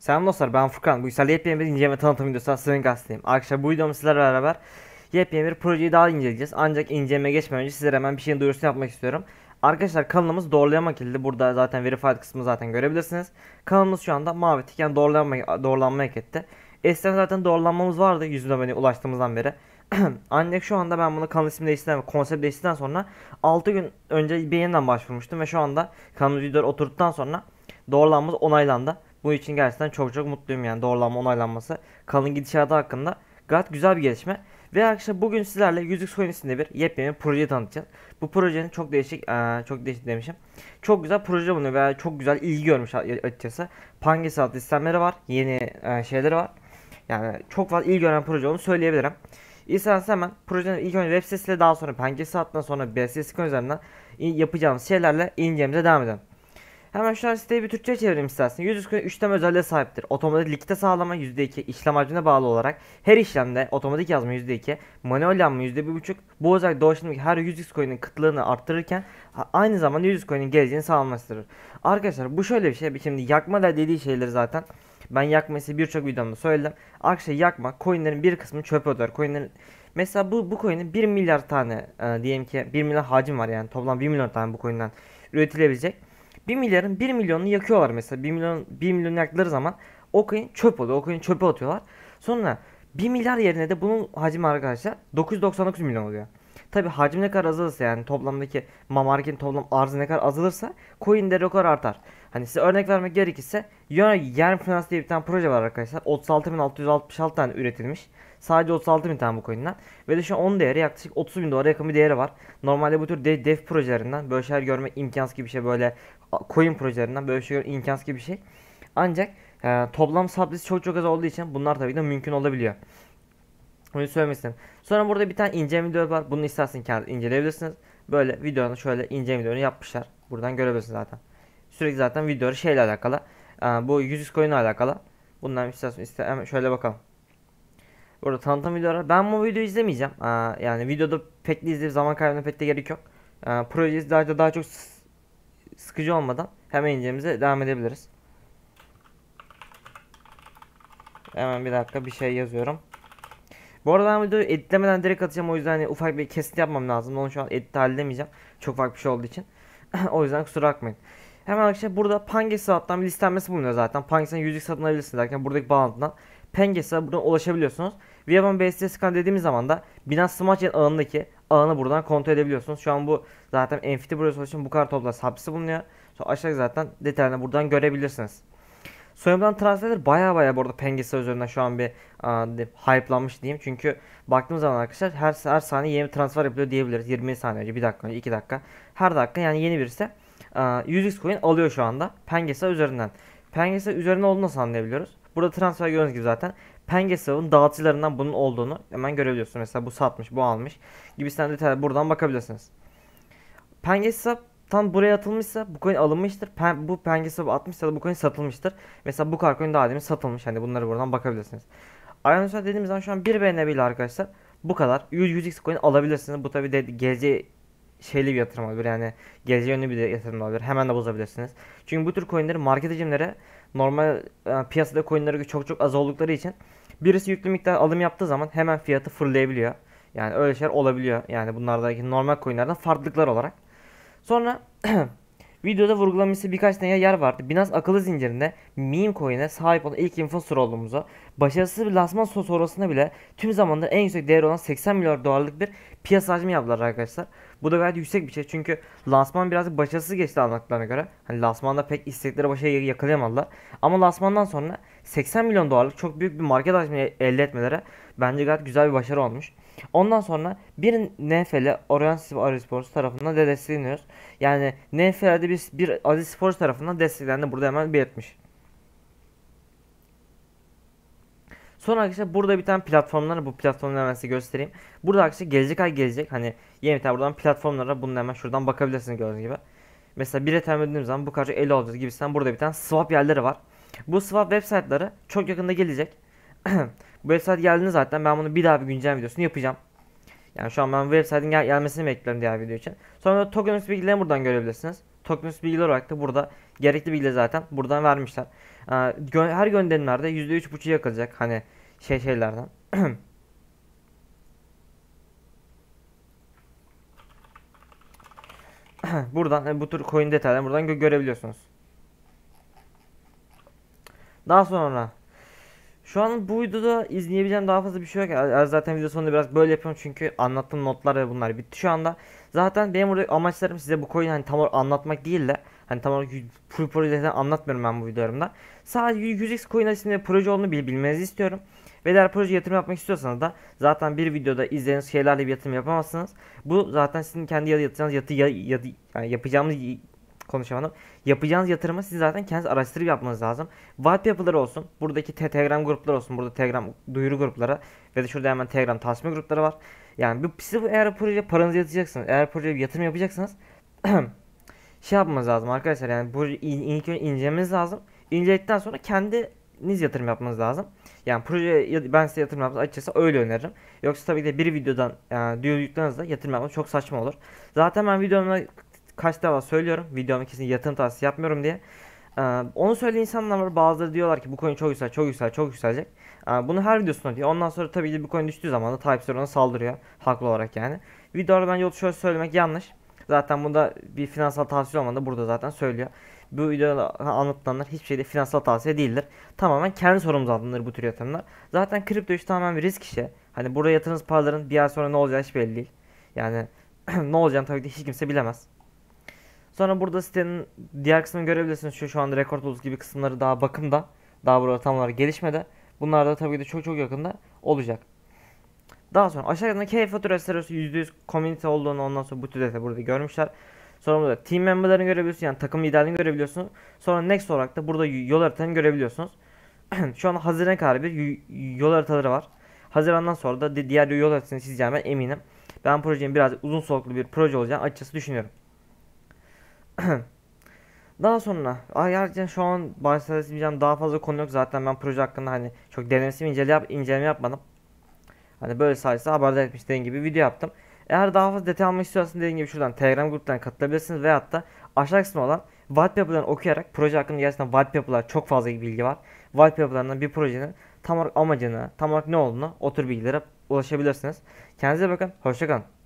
Selam dostlar ben Furkan. Bu yüksel yepyeni bir inceleme tanıtım videosu sizin gazeteyim. Arkadaşlar bu videomu sizlerle beraber yepyeni bir projeyi daha inceleyeceğiz. Ancak inceleme geçmeden önce sizlere hemen bir şeyin duyurusunu yapmak istiyorum. Arkadaşlar kanalımız doğrulama kilidi. Burada zaten verified kısmı zaten görebilirsiniz. Kanalımız şu anda mavi tiken yani doğrulanma, doğrulanma eketti. Eskiden zaten doğrulanmamız vardı 100 aboneye ulaştığımızdan beri. Ancak şu anda ben bunu kanal ismi değiştirdikten konsept değiştirdikten sonra 6 gün önce bir yeniden başvurmuştum ve şu anda kanalımız videoları oturduktan sonra doğrulanmamız onaylandı. Bu için gerçekten çok çok mutluyum yani doğrulanma onaylanması. Kalın gidişatı hakkında gayet güzel bir gelişme. Ve arkadaşlar bugün sizlerle Yüzük Soyunisi'nde bir yepyeni proje tanıtacağız. Bu projenin çok değişik, ee, çok değişik demişim. Çok güzel proje bunu ve çok güzel ilgi görmüş açıkçası. Pangis adlı sistemleri var, yeni e, şeyleri var. Yani çok fazla ilgi gören proje onu söyleyebilirim. İsterseniz hemen projenin ilk önce web sitesiyle daha sonra Pangis adından sonra BSS üzerinden yapacağımız şeylerle ineceğimize devam edelim. Hemen şu an siteyi bir Türkçe çevireyim istersen. 100 üstüne 3 tane özelliğe sahiptir. Otomatik likite sağlama %2, işlem hacmine bağlı olarak her işlemde otomatik yazma %2, manuel yazma %1.5. Bu özellik doğaçlamdaki her 100 coin'in kıtlığını arttırırken aynı zamanda 100 coin'in geleceğini sağlamıştır. Arkadaşlar bu şöyle bir şey. Şimdi yakma da dediği şeyleri zaten ben yakması birçok videomda söyledim. Arkadaşlar yakma coinlerin bir kısmını çöpe atar. Coinlerin mesela bu bu coin'in 1 milyar tane e, diyelim ki 1 milyar hacim var yani toplam 1 milyar tane bu coin'den üretilebilecek. 1 milyarın 1 milyonunu yakıyorlar mesela. 1 milyon 1 milyon yaktıkları zaman o coin çöp oluyor. O coin çöpe atıyorlar. Sonra 1 milyar yerine de bunun hacmi arkadaşlar 999 milyon oluyor. Tabi hacim ne kadar azalırsa yani toplamdaki mamarkin toplam arzı ne kadar azalırsa coin de rekor artar. Hani size örnek vermek gerekirse Yer Finans diye bir tane proje var arkadaşlar. 36.666 tane üretilmiş. Sadece 36 bin tane bu coin'den. Ve de şu an 10 değeri yaklaşık 30 bin dolara yakın bir değeri var. Normalde bu tür dev, dev projelerinden böyle şeyler görme imkansız gibi bir şey böyle coin projelerinden böyle şeyler imkansız gibi bir şey. Ancak e, toplam sublist çok çok az olduğu için bunlar tabii ki mümkün olabiliyor. Bunu söylemek Sonra burada bir tane ince video var. Bunu istersen kendiniz inceleyebilirsiniz. Böyle videonun şöyle ince videonu yapmışlar. Buradan görebilirsiniz zaten. Sürekli zaten videoları şeyle alakalı. E, bu 100 coin alakalı. Bundan şey istersen iste şöyle bakalım. Bu Orada tanıtım videoları. Ben bu videoyu izlemeyeceğim. Ee, yani videoda pek de izleyip zaman kaybına pek de gerek yok. Ee, projeyi daha, daha çok sıkıcı olmadan hemen ineceğimize devam edebiliriz. Hemen bir dakika bir şey yazıyorum. Bu arada ben videoyu editlemeden direkt atacağım o yüzden hani ufak bir kesinti yapmam lazım. Onu şu an edit halledemeyeceğim. Çok farklı bir şey olduğu için. o yüzden kusura bakmayın. Hemen arkadaşlar burada Panges hesaptan bir listenmesi bulunuyor zaten. Panges'ten yüzlük satın alabilirsiniz derken buradaki bağlantıdan Panges'e buradan ulaşabiliyorsunuz. Viabon BSC scan dediğimiz zaman da Binance Smart Chain ağındaki ağını buradan kontrol edebiliyorsunuz. Şu an bu zaten Enfiti Browser için bu kadar toplar hapsi bulunuyor. Sonra aşağıda zaten detaylarını buradan görebilirsiniz. Soyumdan transferler baya baya burada arada üzerinden şu an bir a, hype'lanmış diyeyim. Çünkü baktığımız zaman arkadaşlar her, her saniye yeni bir transfer yapılıyor diyebiliriz. 20 saniye önce, 1 dakika önce, 2 dakika. Her dakika yani yeni birisi a, 100x coin alıyor şu anda Pengisa üzerinden. Pengisa üzerine olduğunu nasıl anlayabiliyoruz? Burada transfer gördüğünüz gibi zaten Pengesav'ın dağıtıcılarından bunun olduğunu hemen görebiliyorsunuz. Mesela bu satmış, bu almış gibi sen detaylar buradan bakabilirsiniz. Pengesav tam buraya atılmışsa bu coin alınmıştır. Pen, bu Pengesav atmışsa da bu coin satılmıştır. Mesela bu car coin daha demin satılmış. Hani bunları buradan bakabilirsiniz. Ayrıca dediğimiz zaman şu an 1 BNB ile arkadaşlar bu kadar. 100x coin alabilirsiniz. Bu tabi de geleceğe şeyli bir yatırım olabilir. Yani geleceğe yönlü bir yatırım olabilir. Hemen de bozabilirsiniz. Çünkü bu tür coinleri market normal yani e, piyasada coinlere çok çok az oldukları için Birisi yüklü miktar alım yaptığı zaman hemen fiyatı fırlayabiliyor. Yani öyle şeyler olabiliyor. Yani bunlardaki normal coinlerden farklılıklar olarak. Sonra videoda vurgulaması birkaç tane yer vardı. Binance akıllı zincirinde meme coin'e sahip olan ilk influencer olduğumuzu, başarısız bir lansman sonrasında bile tüm zamanda en yüksek değeri olan 80 milyar dolarlık bir piyasa hacmi yaptılar arkadaşlar. Bu da gayet yüksek bir şey çünkü lansman birazcık başarısız geçti anlattıklarına göre. Hani lansmanda pek istekleri başarıya yakalayamadılar. Ama lansmandan sonra 80 milyon dolarlık çok büyük bir market hacmi elde etmeleri bence gayet güzel bir başarı olmuş. Ondan sonra bir NFL'e Orion Sports tarafından de destekleniyoruz. Yani NFL'de bir, bir Aziz Sports tarafından desteklendi. Burada hemen belirtmiş. Sonra arkadaşlar burada bir tane platformlar bu platformları hemen size göstereyim. Burada arkadaşlar gelecek ay gelecek hani yeni bir tane buradan platformlara bunu hemen şuradan bakabilirsiniz gördüğünüz gibi. Mesela bir temin zaman bu karşı 50 olacağız gibi burada bir tane swap yerleri var. Bu swap web siteleri çok yakında gelecek. bu web site geldiğinde zaten ben bunu bir daha bir güncel videosunu yapacağım. Yani şu an ben bu web site'in gel gelmesini bekliyorum diğer video için. Sonra da tokenomics bilgilerini buradan görebilirsiniz. Tokenomics bilgiler olarak da burada gerekli bilgi zaten buradan vermişler. Ee, gö her gönderimlerde %3.5'u yakılacak hani şey şeylerden. buradan e, bu tür coin detaylarını buradan gö görebiliyorsunuz. Daha sonra şu an bu videoda izleyebileceğim daha fazla bir şey yok. Er, er, zaten video sonunda biraz böyle yapıyorum çünkü anlattığım notlar ve bunlar bitti şu anda. Zaten benim burada amaçlarım size bu coin'i hani tam olarak anlatmak değil de hani tam olarak full projeden anlatmıyorum ben bu videolarımda. Sadece 100x coin isimli proje olduğunu bil bilmenizi istiyorum. Ve eğer proje yatırım yapmak istiyorsanız da zaten bir videoda izlediğiniz şeylerle bir yatırım yapamazsınız. Bu zaten sizin kendi yatıracağınız yatı, yatı, yatı yani yapacağımız konuşamadım. Yapacağınız yatırımı siz zaten kendiniz araştırıp yapmanız lazım. Wallpaper'lar olsun. Buradaki te Telegram grupları olsun. Burada Telegram duyuru grupları ve de şurada hemen Telegram tasfiye grupları var. Yani bu, siz bu eğer projeye paranızı yatıracaksınız. Eğer projeye yatırım yapacaksınız. şey yapmanız lazım arkadaşlar. Yani bu ilk önce incelemeniz lazım. İnceledikten sonra kendiniz yatırım yapmanız lazım. Yani proje ben size yatırım yapmanız açıkçası öyle öneririm. Yoksa tabii ki de bir videodan yani duyurduklarınızda yatırım yapmanız çok saçma olur. Zaten ben videomda kaç defa söylüyorum. Videomu kesin yatırım tavsiye yapmıyorum diye. Ee, onu söyleyen insanlar var. Bazıları diyorlar ki bu coin çok güzel, çok güzel, çok yükselecek. Ee, bunu her videosunda diyor. Ondan sonra tabii ki bu coin düştüğü zaman da takipçiler ona saldırıyor. Haklı olarak yani. Videoda ben yolu şöyle söylemek yanlış. Zaten bunda bir finansal tavsiye olmadı. Burada zaten söylüyor. Bu videoda anlatılanlar hiçbir şeyde finansal tavsiye değildir. Tamamen kendi sorumuz alınır bu tür yatırımlar. Zaten kripto iş tamamen bir risk işi. Hani burada yatırınız paraların bir ay sonra ne olacağı hiç belli değil. Yani ne olacağını tabii ki hiç kimse bilemez. Sonra burada sitenin diğer kısmını görebilirsiniz. Şu, şu anda rekor tools gibi kısımları daha bakımda. Daha burada tam olarak gelişmede. Bunlar da tabii ki de çok çok yakında olacak. Daha sonra aşağıda K-Fatura Restoration %100 community olduğunu ondan sonra bu tüdete burada görmüşler. Sonra burada team memberlerini görebiliyorsun, yani takım liderlerini görebiliyorsun. Sonra next olarak da burada yol haritanı görebiliyorsunuz. Şu an Haziran kadar bir yol haritaları var. Haziran'dan sonra da diğer yol haritasını çizeceğim ben eminim. Ben projenin biraz uzun soluklu bir proje olacağını açıkçası düşünüyorum. Daha sonra ayrıca şu an bahsedeceğim daha fazla konu yok zaten ben proje hakkında hani çok derinlemesine incele yap, inceleme yapmadım. Hani böyle sadece haberdar etmiş dediğim gibi video yaptım. Eğer daha fazla detay almak istiyorsanız dediğim gibi şuradan Telegram gruptan katılabilirsiniz veyahut da aşağı kısmı olan whitepaper'dan okuyarak proje hakkında gerçekten whitepaper'lar çok fazla bilgi var. Whitepaper'larından bir projenin tam olarak amacını, tam olarak ne olduğunu otur bilgilere ulaşabilirsiniz. Kendinize bakın, hoşçakalın.